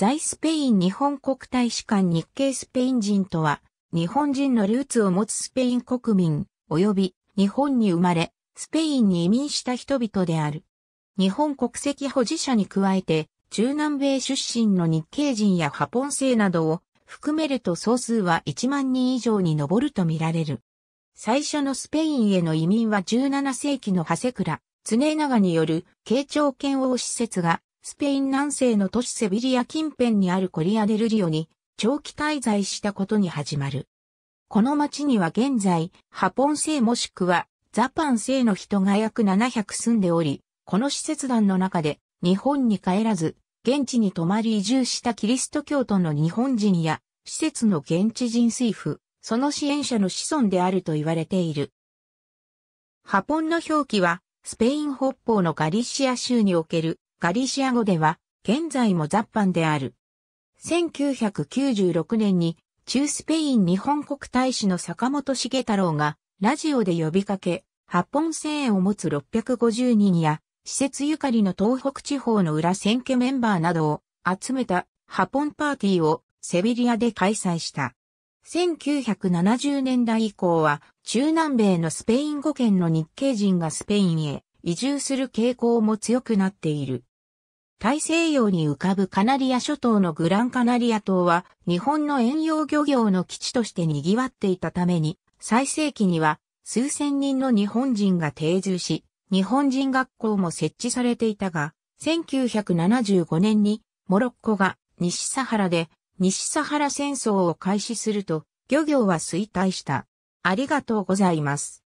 在スペイン日本国大使館日系スペイン人とは、日本人のルーツを持つスペイン国民、及び日本に生まれ、スペインに移民した人々である。日本国籍保持者に加えて、中南米出身の日系人やハポン性などを含めると総数は1万人以上に上るとみられる。最初のスペインへの移民は17世紀の長谷倉、常長による慶長剣王施設がスペイン南西の都市セビリア近辺にあるコリアデルリオに長期滞在したことに始まる。この町には現在、ハポン製もしくはザパン製の人が約700住んでおり、この施設団の中で日本に帰らず、現地に泊まり移住したキリスト教徒の日本人や、施設の現地人水夫、その支援者の子孫であると言われている。ハポンの表記は、スペイン北方のガリシア州におけるガリシア語では、現在も雑版である。1996年に、中スペイン日本国大使の坂本茂太郎が、ラジオで呼びかけ、八本円を持つ650人や、施設ゆかりの東北地方の裏選挙メンバーなどを集めたハポンパーティーをセビリアで開催した。1970年代以降は中南米のスペイン語圏の日系人がスペインへ移住する傾向も強くなっている。大西洋に浮かぶカナリア諸島のグランカナリア島は日本の遠洋漁業の基地として賑わっていたために最盛期には数千人の日本人が定住し日本人学校も設置されていたが1975年にモロッコが西サハラで西サハラ戦争を開始すると漁業は衰退した。ありがとうございます。